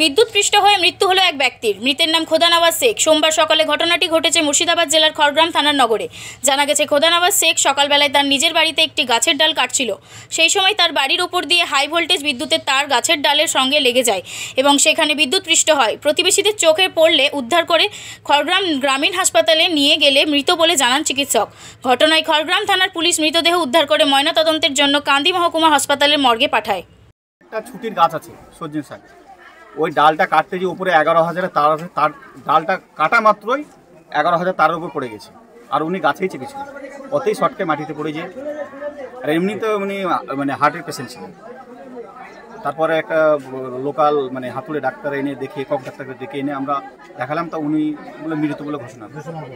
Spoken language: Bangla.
বিদ্যুৎপৃষ্ট হয়ে মৃত্যু হলো এক ব্যক্তির মৃতের নাম খোদানওয়াজ শেখ সোমবার সকালে ঘটনাটি ঘটেছে মুর্শিদাবাদ জেলার খড়গ্রাম থানার নগরে জানা গেছে খোদানওয়াজ শেখ সকালবেলায় তার নিজের বাড়িতে একটি গাছের ডাল কাটছিল সেই সময় তার বাড়ির ওপর দিয়ে হাই ভোল্টেজ বিদ্যুতের তার গাছের ডালের সঙ্গে লেগে যায় এবং সেখানে বিদ্যুৎপৃষ্ট হয় প্রতিবেশীদের চোখে পড়লে উদ্ধার করে খড়গ্রাম গ্রামীণ হাসপাতালে নিয়ে গেলে মৃত বলে জানান চিকিৎসক ঘটনায় খড়গ্রাম থানার পুলিশ মৃতদেহ উদ্ধার করে ময়নাতদন্তের জন্য কান্দি মহকুমা হাসপাতালের মর্গে পাঠায় একটা ছুটির গাছ আছে সজনে সাহেব ওই ডালটা কাটতে যে উপরে এগারো হাজারের তার আছে তার ডালটা কাটা মাত্রই এগারো হাজার তার উপর পড়ে গেছে আর উনি গাছেই চেপেছিল অতই শটকে মাটিতে পড়ে যে আর এমনি তো উনি মানে হার্টের পেশেন্ট ছিলেন তারপরে একটা লোকাল মানে হাতুড়ে ডাক্তার এনে দেখে কক ডাক্তারকে দেখে এনে আমরা দেখালাম তা উনি বলে মৃত বলে ঘোষণা